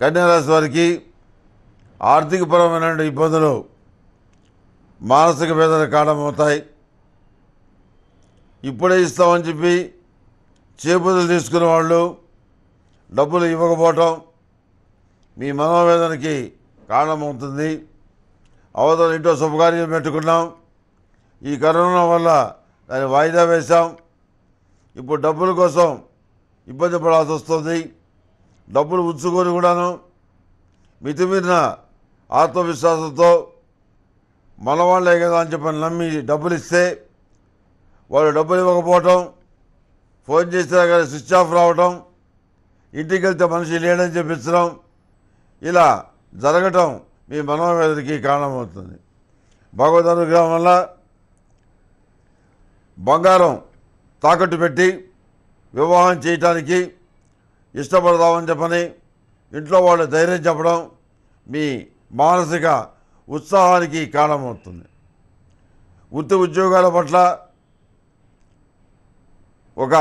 కన్యారాశి వారికి ఆర్థికపరమైన ఇబ్బందులు మానసిక వేదన కారణమవుతాయి ఇప్పుడే ఇస్తామని చెప్పి చేపదులు తీసుకున్న వాళ్ళు డబ్బులు ఇవ్వకపోవటం మీ మనోవేదనకి కారణమవుతుంది అవతల ఇంట్లో శుభకార్యం పెట్టుకున్నాం ఈ కరోనా వల్ల దాన్ని వాయిదా వేశాం ఇప్పుడు డబ్బుల కోసం ఇబ్బంది పడాల్సి వస్తుంది డబ్బులు ఉంచుకొని కూడాను మితిమీరిన ఆత్మవిశ్వాసంతో మనవాళ్ళే కదా అని చెప్పని నమ్మి డబ్బులు ఇస్తే వాళ్ళు డబ్బులు ఇవ్వకపోవటం ఫోన్ చేసినా కానీ స్విచ్ ఆఫ్ రావటం ఇంటికి వెళ్తే మనిషి లేడని చెప్పించడం ఇలా జరగటం మీ మనోవేదనకి కారణమవుతుంది భగవద్ అనుగ్రహం వల్ల బంగారం తాకట్టు పెట్టి వివాహం చేయటానికి ఇష్టపడదామని చెప్పని ఇంట్లో వాళ్ళు ధైర్యం చెప్పడం మీ మానసిక ఉత్సాహానికి కారణమవుతుంది వృత్తి ఉద్యోగాల పట్ల ఒక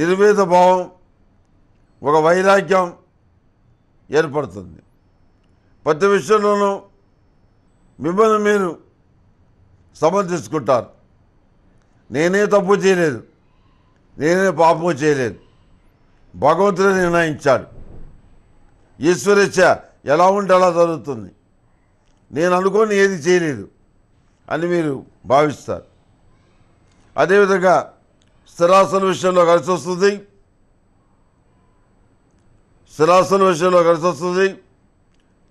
నిర్వేద భావం ఒక వైరాగ్యం ఏర్పడుతుంది ప్రతి విషయంలోనూ మిమ్మల్ని మీరు సమర్థించుకుంటారు నేనే తప్పు చేయలేదు నేనే పాపము చేయలేదు భగవంతుడు నిర్ణయించాడు ఈశ్వరేచ్ఛ ఎలా ఉంటే అలా జరుగుతుంది నేను అనుకోని ఏది చేయలేదు అని మీరు భావిస్తారు అదేవిధంగా స్థిరాసన విషయంలో కలిసి వస్తుంది స్థిరాసన విషయంలో కలిసి వస్తుంది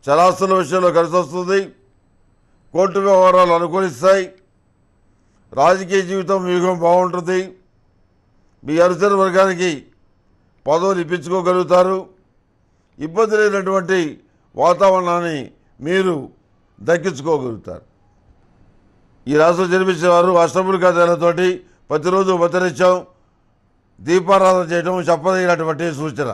చరాసన విషయంలో కలిసి వస్తుంది కోర్టు వ్యవహారాలు అనుకూలిస్తాయి రాజకీయ జీవితం వ్యూహం బాగుంటుంది మీ అనుసరణ వర్గానికి పదవులు ఇప్పించుకోగలుగుతారు ఇబ్బంది లేనటువంటి వాతావరణాన్ని మీరు దక్కించుకోగలుగుతారు ఈ రాష్ట్రం జన్మించిన వారు అష్టములు కథలతోటి ప్రతిరోజు ఉపతరించాం దీపారాధన చేయడం చెప్పదగినటువంటి సూచన